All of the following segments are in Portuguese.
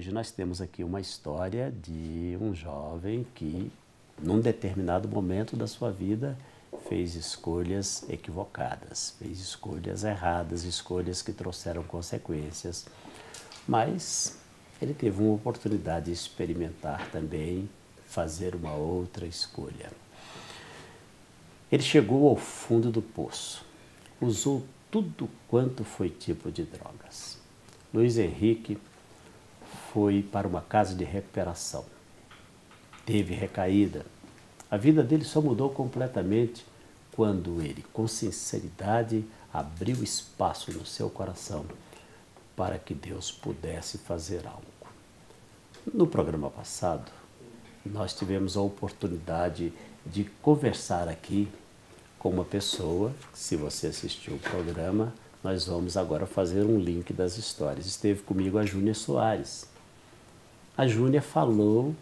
Hoje nós temos aqui uma história de um jovem que, num determinado momento da sua vida, fez escolhas equivocadas, fez escolhas erradas, escolhas que trouxeram consequências. Mas ele teve uma oportunidade de experimentar também fazer uma outra escolha. Ele chegou ao fundo do poço, usou tudo quanto foi tipo de drogas. Luiz Henrique foi para uma casa de recuperação. Teve recaída. A vida dele só mudou completamente quando ele, com sinceridade, abriu espaço no seu coração para que Deus pudesse fazer algo. No programa passado, nós tivemos a oportunidade de conversar aqui com uma pessoa, se você assistiu o programa, nós vamos agora fazer um link das histórias. Esteve comigo a Júnia Soares. A Júnia falou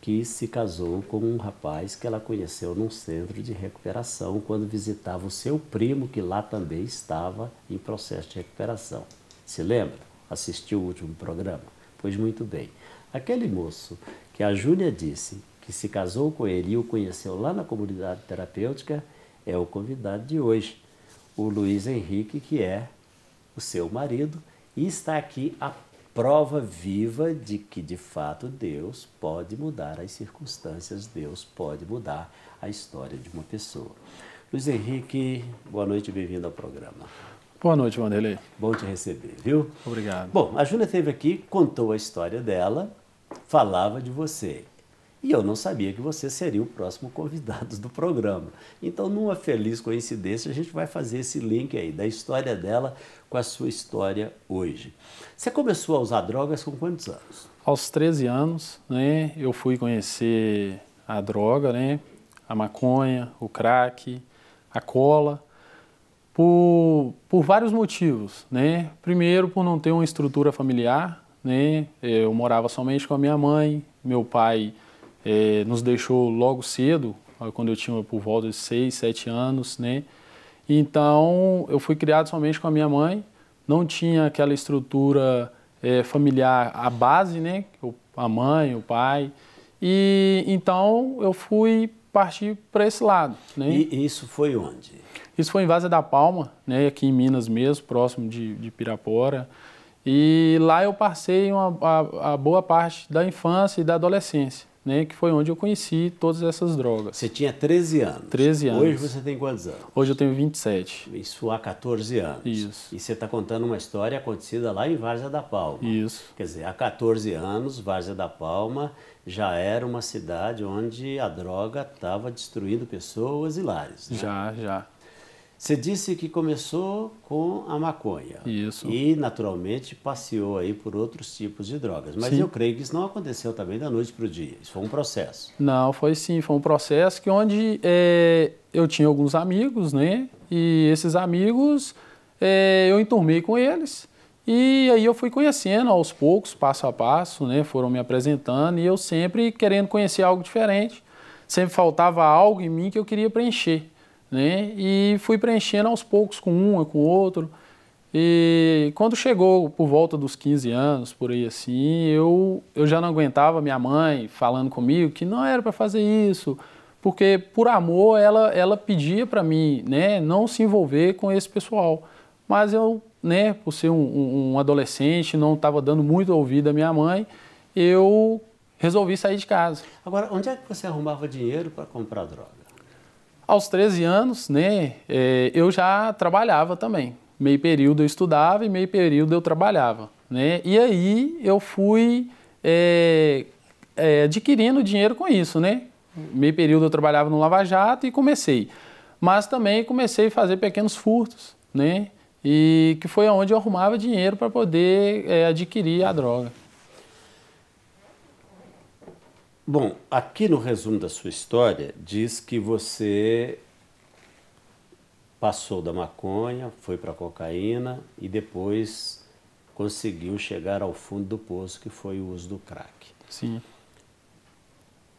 que se casou com um rapaz que ela conheceu num centro de recuperação quando visitava o seu primo, que lá também estava em processo de recuperação. Se lembra? Assistiu o último programa? Pois muito bem. Aquele moço que a Júlia disse que se casou com ele e o conheceu lá na comunidade terapêutica é o convidado de hoje o Luiz Henrique, que é o seu marido, e está aqui a prova viva de que de fato Deus pode mudar as circunstâncias, Deus pode mudar a história de uma pessoa. Luiz Henrique, boa noite, bem-vindo ao programa. Boa noite, Wanderlei. Bom te receber, viu? Obrigado. Bom, a Júlia esteve aqui, contou a história dela, falava de você. E eu não sabia que você seria o próximo convidado do programa. Então, numa feliz coincidência, a gente vai fazer esse link aí da história dela com a sua história hoje. Você começou a usar drogas com quantos anos? Aos 13 anos, né, eu fui conhecer a droga, né, a maconha, o crack, a cola, por, por vários motivos, né? Primeiro, por não ter uma estrutura familiar, né? Eu morava somente com a minha mãe, meu pai é, nos deixou logo cedo, quando eu tinha por volta de 6, 7 anos, né? Então, eu fui criado somente com a minha mãe, não tinha aquela estrutura é, familiar, a base, né? A mãe, o pai. E então eu fui partir para esse lado. Né? E isso foi onde? Isso foi em Vaza da Palma, né? aqui em Minas mesmo, próximo de, de Pirapora. E lá eu passei uma, a, a boa parte da infância e da adolescência né, que foi onde eu conheci todas essas drogas. Você tinha 13 anos. 13 anos. Hoje você tem quantos anos? Hoje eu tenho 27. Isso há 14 anos. Isso. E você está contando uma história acontecida lá em Várzea da Palma. Isso. Quer dizer, há 14 anos, Várzea da Palma já era uma cidade onde a droga estava destruindo pessoas e lares. Né? Já, já. Você disse que começou com a maconha. Isso. E, naturalmente, passeou aí por outros tipos de drogas. Mas sim. eu creio que isso não aconteceu também da noite para o dia. Isso foi um processo. Não, foi sim. Foi um processo que onde é, eu tinha alguns amigos, né? E esses amigos, é, eu enturmei com eles. E aí eu fui conhecendo aos poucos, passo a passo, né? Foram me apresentando e eu sempre querendo conhecer algo diferente. Sempre faltava algo em mim que eu queria preencher né? E fui preenchendo aos poucos com um e com outro. E quando chegou por volta dos 15 anos, por aí assim, eu, eu já não aguentava minha mãe falando comigo que não era para fazer isso, porque por amor ela, ela pedia para mim, né, não se envolver com esse pessoal. Mas eu, né, por ser um, um adolescente, não estava dando muito ouvido à minha mãe, eu resolvi sair de casa. Agora, onde é que você arrumava dinheiro para comprar droga? Aos 13 anos, né, é, eu já trabalhava também. Meio período eu estudava e meio período eu trabalhava, né? E aí eu fui é, é, adquirindo dinheiro com isso, né? Meio período eu trabalhava no Lava Jato e comecei. Mas também comecei a fazer pequenos furtos, né? E que foi onde eu arrumava dinheiro para poder é, adquirir a droga. Bom, aqui no resumo da sua história, diz que você passou da maconha, foi para cocaína e depois conseguiu chegar ao fundo do poço, que foi o uso do crack. Sim.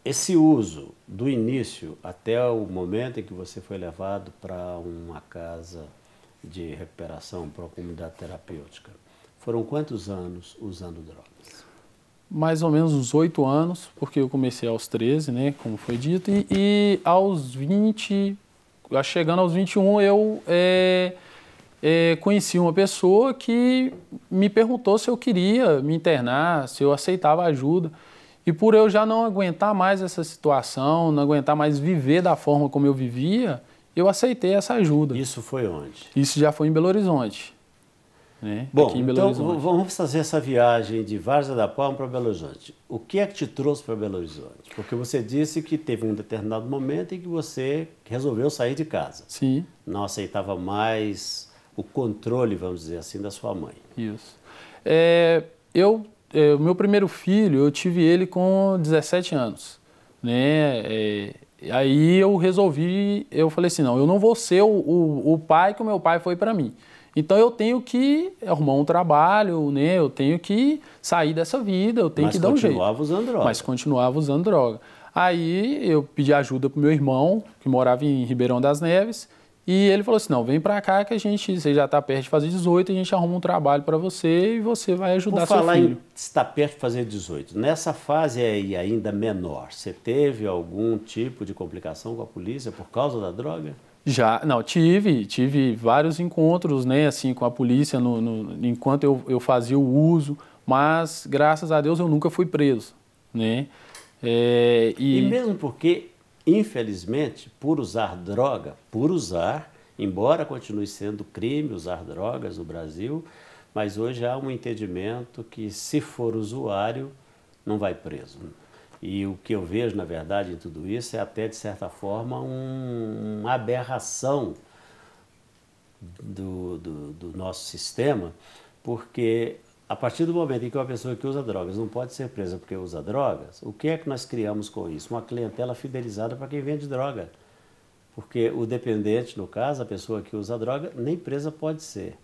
Esse uso, do início até o momento em que você foi levado para uma casa de recuperação, para uma comunidade terapêutica, foram quantos anos usando drogas? mais ou menos uns oito anos, porque eu comecei aos 13, né, como foi dito, e, e aos 20, chegando aos 21, eu é, é, conheci uma pessoa que me perguntou se eu queria me internar, se eu aceitava ajuda. E por eu já não aguentar mais essa situação, não aguentar mais viver da forma como eu vivia, eu aceitei essa ajuda. Isso foi onde? Isso já foi em Belo Horizonte. Né? Bom, então vamos fazer essa viagem de Várzea da Palma para Belo Horizonte. O que é que te trouxe para Belo Horizonte? Porque você disse que teve um determinado momento em que você resolveu sair de casa. Sim. Não aceitava mais o controle, vamos dizer assim, da sua mãe. Isso. É, eu, é, meu primeiro filho, eu tive ele com 17 anos, né? É, aí eu resolvi, eu falei assim, não, eu não vou ser o, o, o pai que o meu pai foi para mim. Então eu tenho que arrumar um trabalho, né? Eu tenho que sair dessa vida, eu tenho Mas que dar um jeito. Mas continuava usando droga. Mas continuava usando droga. Aí eu pedi ajuda pro meu irmão, que morava em Ribeirão das Neves, e ele falou assim: "Não, vem para cá que a gente, você já está perto de fazer 18, a gente arruma um trabalho para você e você vai ajudar Vou seu falar Em, está perto de fazer 18. Nessa fase aí ainda menor, você teve algum tipo de complicação com a polícia por causa da droga? Já, não, tive, tive vários encontros, né, assim, com a polícia no, no, enquanto eu, eu fazia o uso, mas graças a Deus eu nunca fui preso, né? É, e... e mesmo porque, infelizmente, por usar droga, por usar, embora continue sendo crime usar drogas no Brasil, mas hoje há um entendimento que se for usuário, não vai preso. E o que eu vejo, na verdade, em tudo isso é até, de certa forma, um, uma aberração do, do, do nosso sistema, porque a partir do momento em que uma pessoa que usa drogas não pode ser presa porque usa drogas, o que é que nós criamos com isso? Uma clientela fidelizada para quem vende droga. Porque o dependente, no caso, a pessoa que usa droga, nem presa pode ser.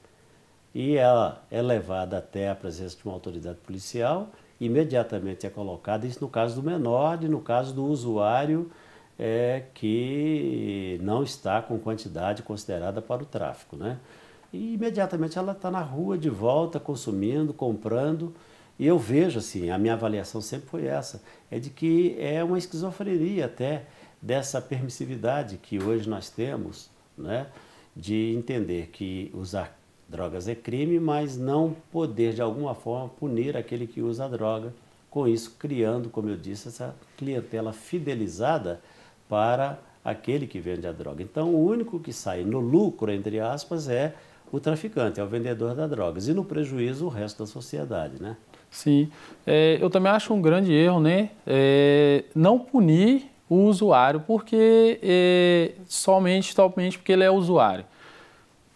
E ela é levada até a presença de uma autoridade policial imediatamente é colocada, isso no caso do menor e no caso do usuário é, que não está com quantidade considerada para o tráfico. Né? E imediatamente ela está na rua de volta, consumindo, comprando. E eu vejo, assim, a minha avaliação sempre foi essa, é de que é uma esquizofrenia até dessa permissividade que hoje nós temos, né? de entender que usar Drogas é crime, mas não poder de alguma forma punir aquele que usa a droga, com isso criando, como eu disse, essa clientela fidelizada para aquele que vende a droga. Então, o único que sai no lucro, entre aspas, é o traficante, é o vendedor da drogas, e no prejuízo o resto da sociedade, né? Sim, é, eu também acho um grande erro, né? É, não punir o usuário porque é, somente, somente porque ele é usuário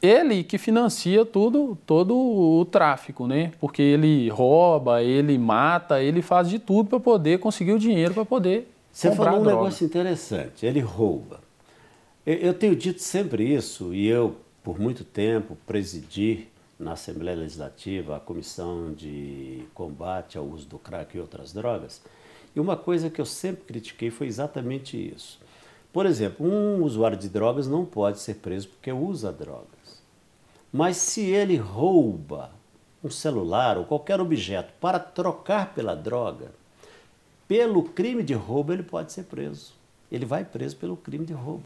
ele que financia tudo, todo o tráfico, né? Porque ele rouba, ele mata, ele faz de tudo para poder conseguir o dinheiro para poder. Você falou um droga. negócio interessante. Ele rouba. Eu tenho dito sempre isso e eu, por muito tempo, presidi na Assembleia Legislativa a Comissão de Combate ao Uso do Crack e outras drogas. E uma coisa que eu sempre critiquei foi exatamente isso. Por exemplo, um usuário de drogas não pode ser preso porque usa droga. Mas se ele rouba um celular ou qualquer objeto para trocar pela droga, pelo crime de roubo ele pode ser preso. Ele vai preso pelo crime de roubo.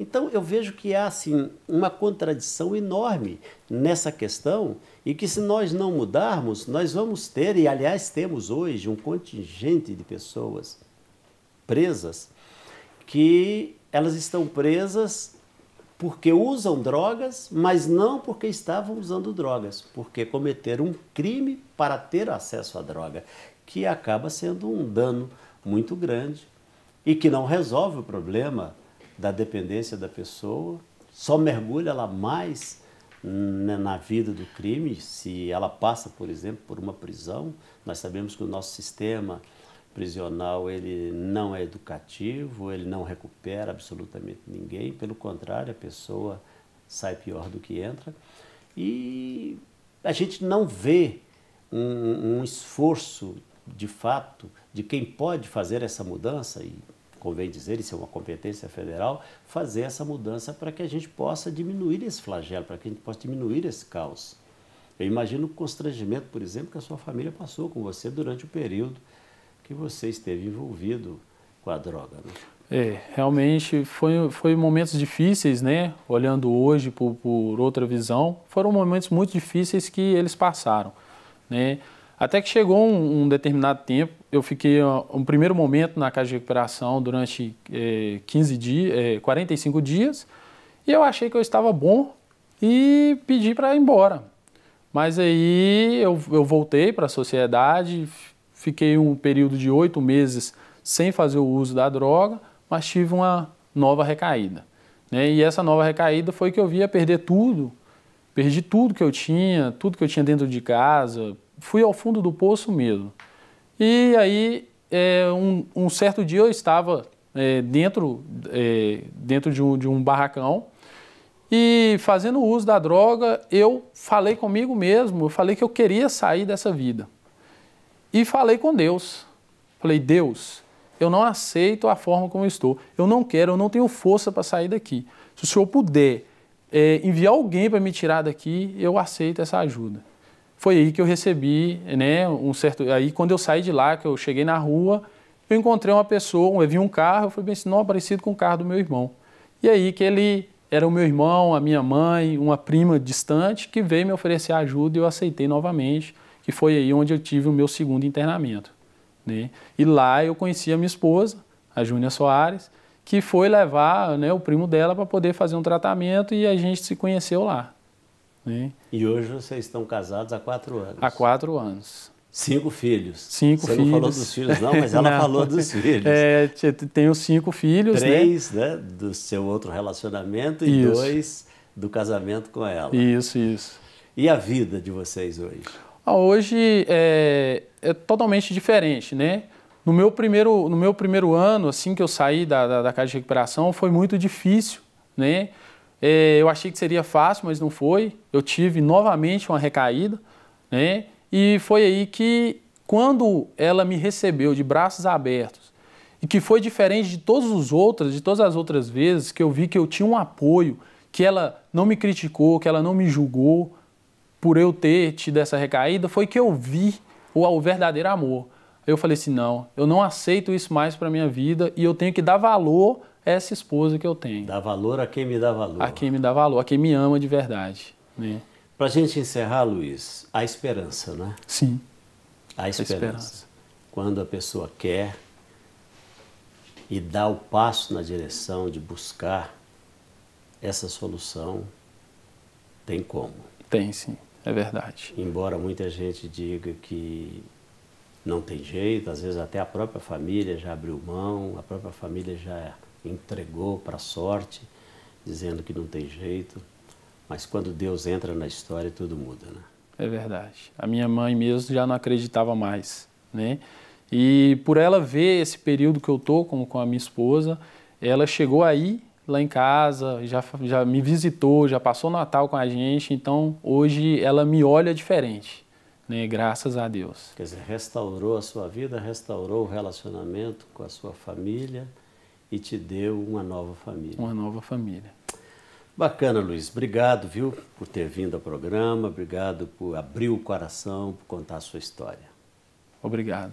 Então eu vejo que há assim uma contradição enorme nessa questão e que se nós não mudarmos, nós vamos ter e aliás temos hoje um contingente de pessoas presas que elas estão presas porque usam drogas, mas não porque estavam usando drogas, porque cometeram um crime para ter acesso à droga, que acaba sendo um dano muito grande e que não resolve o problema da dependência da pessoa, só mergulha ela mais né, na vida do crime, se ela passa, por exemplo, por uma prisão, nós sabemos que o nosso sistema prisional ele não é educativo, ele não recupera absolutamente ninguém, pelo contrário, a pessoa sai pior do que entra. E a gente não vê um, um esforço de fato de quem pode fazer essa mudança, e convém dizer, isso é uma competência federal, fazer essa mudança para que a gente possa diminuir esse flagelo, para que a gente possa diminuir esse caos. Eu imagino o constrangimento, por exemplo, que a sua família passou com você durante o período que você esteve envolvido com a droga. Né? É, realmente foi, foi momentos difíceis, né? Olhando hoje por, por, outra visão, foram momentos muito difíceis que eles passaram, né? Até que chegou um, um determinado tempo, eu fiquei um primeiro momento na casa de recuperação durante é, 15 dias, é, 45 dias, e eu achei que eu estava bom e pedi para ir embora. Mas aí eu, eu voltei para a sociedade, Fiquei um período de oito meses sem fazer o uso da droga, mas tive uma nova recaída. Né? E essa nova recaída foi que eu via perder tudo, perdi tudo que eu tinha, tudo que eu tinha dentro de casa, fui ao fundo do poço mesmo. E aí, é, um, um, certo dia eu estava é, dentro, é, dentro de um, de um barracão e fazendo uso da droga, eu falei comigo mesmo, eu falei que eu queria sair dessa vida. E falei com Deus. Falei, Deus, eu não aceito a forma como eu estou. Eu não quero, eu não tenho força para sair daqui. Se o senhor puder é, enviar alguém para me tirar daqui, eu aceito essa ajuda. Foi aí que eu recebi, né, um certo... Aí quando eu saí de lá, que eu cheguei na rua, eu encontrei uma pessoa, eu vi um carro, eu falei bem assim, não, é parecido com o carro do meu irmão. E aí que ele era o meu irmão, a minha mãe, uma prima distante que veio me oferecer ajuda e eu aceitei novamente que foi aí onde eu tive o meu segundo internamento. Né? E lá eu conheci a minha esposa, a Júnia Soares, que foi levar né, o primo dela para poder fazer um tratamento e a gente se conheceu lá. Né? E hoje vocês estão casados há quatro anos. Há quatro anos. Cinco filhos. Cinco Você filhos. Você não falou dos filhos, não, mas ela não, falou dos filhos. É, tenho cinco filhos. Né? Três, né? né? do seu outro relacionamento e isso. dois do casamento com ela. Isso, isso. E a vida de vocês hoje? Ah, hoje é, é totalmente diferente, né? No meu primeiro, no meu primeiro ano, assim que eu saí da, da, da casa de recuperação, foi muito difícil, né? É, eu achei que seria fácil, mas não foi. Eu tive novamente uma recaída, né? E foi aí que, quando ela me recebeu de braços abertos, e que foi diferente de todos os outros de todas as outras vezes que eu vi que eu tinha um apoio, que ela não me criticou, que ela não me julgou, por eu ter tido essa recaída, foi que eu vi o, o verdadeiro amor. Eu falei assim: não, eu não aceito isso mais para minha vida e eu tenho que dar valor a essa esposa que eu tenho. Dar valor a quem me dá valor. A quem me dá valor, a quem me ama de verdade. Né? Para a gente encerrar, Luiz, a esperança, né? Sim. A esperança. a esperança. Quando a pessoa quer e dá o passo na direção de buscar essa solução, tem como. Tem sim. É verdade. Embora muita gente diga que não tem jeito, às vezes até a própria família já abriu mão, a própria família já entregou para a sorte, dizendo que não tem jeito. Mas quando Deus entra na história, tudo muda, né? É verdade. A minha mãe mesmo já não acreditava mais, né? E por ela ver esse período que eu tô como com a minha esposa, ela chegou aí lá em casa, já, já me visitou, já passou o Natal com a gente, então hoje ela me olha diferente, né? graças a Deus. Quer dizer, restaurou a sua vida, restaurou o relacionamento com a sua família e te deu uma nova família. Uma nova família. Bacana, Luiz. Obrigado, viu, por ter vindo ao programa, obrigado por abrir o coração, por contar a sua história. Obrigado.